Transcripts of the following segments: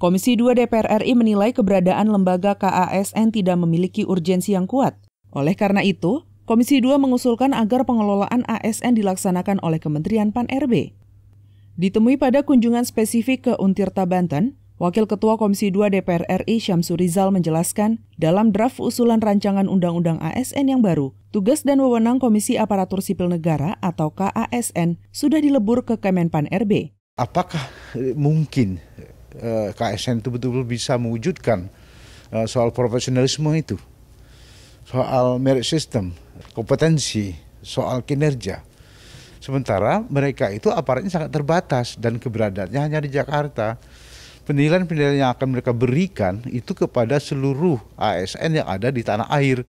Komisi 2 DPR RI menilai keberadaan lembaga KASN tidak memiliki urgensi yang kuat. Oleh karena itu, Komisi 2 mengusulkan agar pengelolaan ASN dilaksanakan oleh Kementerian Pan-RB. Ditemui pada kunjungan spesifik ke Untirta, Banten, Wakil Ketua Komisi 2 DPR RI Syamsur Rizal menjelaskan, dalam draft usulan rancangan Undang-Undang ASN yang baru, tugas dan wewenang Komisi Aparatur Sipil Negara atau KASN sudah dilebur ke Kemenpan RB. Apakah eh, mungkin eh, KASN itu betul-betul bisa mewujudkan eh, soal profesionalisme itu? Soal merit system, kompetensi, soal kinerja. Sementara mereka itu aparatnya sangat terbatas dan keberadaannya hanya di Jakarta penilaian-penilaian yang akan mereka berikan itu kepada seluruh ASN yang ada di tanah air.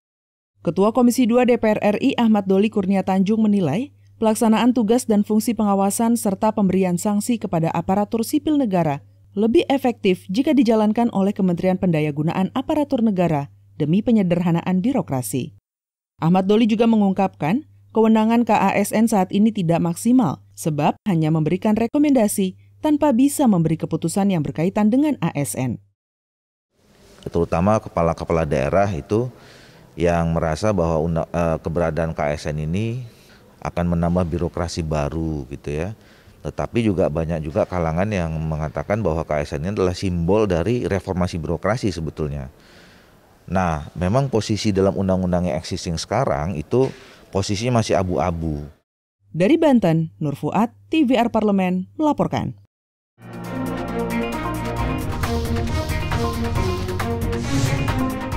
Ketua Komisi 2 DPR RI Ahmad Doli Kurnia Tanjung menilai, pelaksanaan tugas dan fungsi pengawasan serta pemberian sanksi kepada aparatur sipil negara lebih efektif jika dijalankan oleh Kementerian Pendayagunaan Aparatur Negara demi penyederhanaan birokrasi. Ahmad Doli juga mengungkapkan, kewenangan KASN saat ini tidak maksimal sebab hanya memberikan rekomendasi tanpa bisa memberi keputusan yang berkaitan dengan ASN. Terutama kepala-kepala daerah itu yang merasa bahwa eh, keberadaan KSN ini akan menambah birokrasi baru gitu ya. Tetapi juga banyak juga kalangan yang mengatakan bahwa KSN ini adalah simbol dari reformasi birokrasi sebetulnya. Nah, memang posisi dalam undang-undang yang existing sekarang itu posisinya masih abu-abu. Dari Banten, Nur Fuad, TVR Parlemen melaporkan. Thank you.